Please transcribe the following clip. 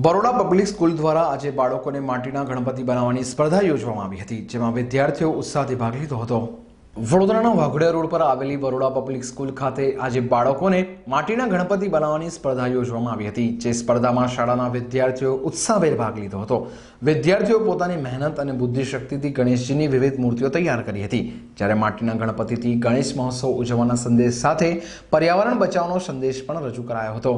Baroda public school દ્વારા આજે બાળકોને માટીના ગણપતિ બનાવવાની સ્પર્ધા યોજવામાં આવી હતી જેમાં વિદ્યાર્થીઓ ઉત્સાહથી ભાગ લીધો હતો વડોદરાના વાઘોડિયા રોડ પર આવેલી બરોડા પબ્લિક સ્કૂલ ખાતે આજે બાળકોને માટીના ગણપતિ બનાવવાની સ્પર્ધા યોજવામાં આવી હતી જે સ્પર્ધામાં શાળાના વિદ્યાર્થીઓ ઉત્સાહભેર ભાગ લીધો હતો વિદ્યાર્થીઓ પોતાની મહેનત અને બુદ્ધિશક્તિથી ગણેશજીની વિવિધ મૂર્તિઓ તૈયાર કરી હતી જ્યારે માટીના ગણપતિથી ગણેશ મહોત્સવ ઉજવવાના સંદેશ સાથે પર્યાવરણ બચાવવાનો સંદેશ પણ રજૂ કરાયો હતો